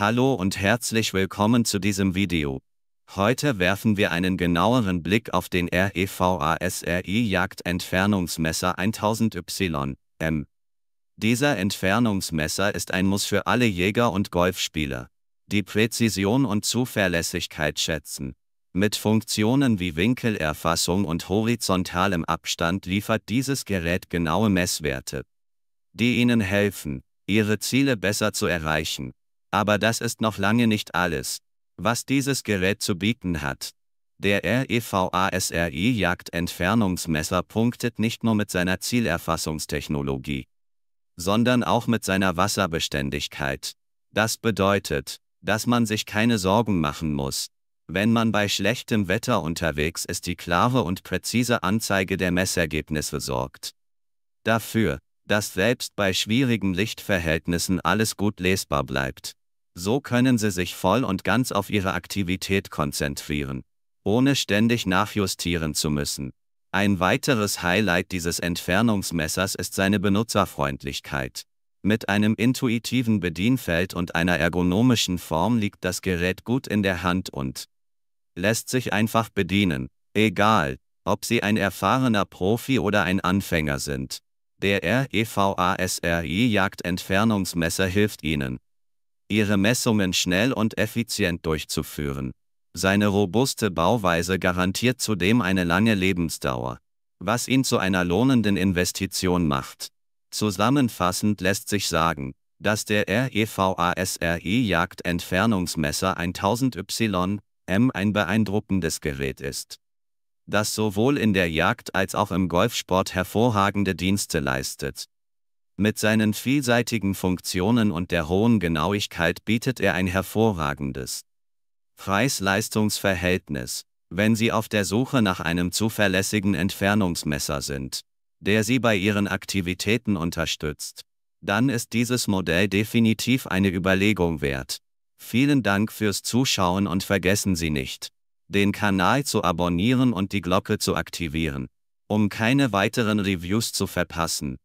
Hallo und herzlich willkommen zu diesem Video. Heute werfen wir einen genaueren Blick auf den REVASRI Jagdentfernungsmesser 1000Y, M. Dieser Entfernungsmesser ist ein Muss für alle Jäger und Golfspieler, die Präzision und Zuverlässigkeit schätzen. Mit Funktionen wie Winkelerfassung und horizontalem Abstand liefert dieses Gerät genaue Messwerte, die Ihnen helfen, Ihre Ziele besser zu erreichen. Aber das ist noch lange nicht alles, was dieses Gerät zu bieten hat. Der REVASRI Jagdentfernungsmesser punktet nicht nur mit seiner Zielerfassungstechnologie, sondern auch mit seiner Wasserbeständigkeit. Das bedeutet, dass man sich keine Sorgen machen muss. Wenn man bei schlechtem Wetter unterwegs ist, die klare und präzise Anzeige der Messergebnisse sorgt. Dafür, dass selbst bei schwierigen Lichtverhältnissen alles gut lesbar bleibt. So können sie sich voll und ganz auf ihre Aktivität konzentrieren, ohne ständig nachjustieren zu müssen. Ein weiteres Highlight dieses Entfernungsmessers ist seine Benutzerfreundlichkeit. Mit einem intuitiven Bedienfeld und einer ergonomischen Form liegt das Gerät gut in der Hand und lässt sich einfach bedienen, egal, ob Sie ein erfahrener Profi oder ein Anfänger sind. Der REVASRI Jagdentfernungsmesser hilft Ihnen, ihre Messungen schnell und effizient durchzuführen. Seine robuste Bauweise garantiert zudem eine lange Lebensdauer, was ihn zu einer lohnenden Investition macht. Zusammenfassend lässt sich sagen, dass der REVASRI Jagdentfernungsmesser 1000Y M ein beeindruckendes Gerät ist das sowohl in der Jagd als auch im Golfsport hervorragende Dienste leistet. Mit seinen vielseitigen Funktionen und der hohen Genauigkeit bietet er ein hervorragendes Preis-Leistungs-Verhältnis, wenn Sie auf der Suche nach einem zuverlässigen Entfernungsmesser sind, der Sie bei Ihren Aktivitäten unterstützt. Dann ist dieses Modell definitiv eine Überlegung wert. Vielen Dank fürs Zuschauen und vergessen Sie nicht, den Kanal zu abonnieren und die Glocke zu aktivieren, um keine weiteren Reviews zu verpassen.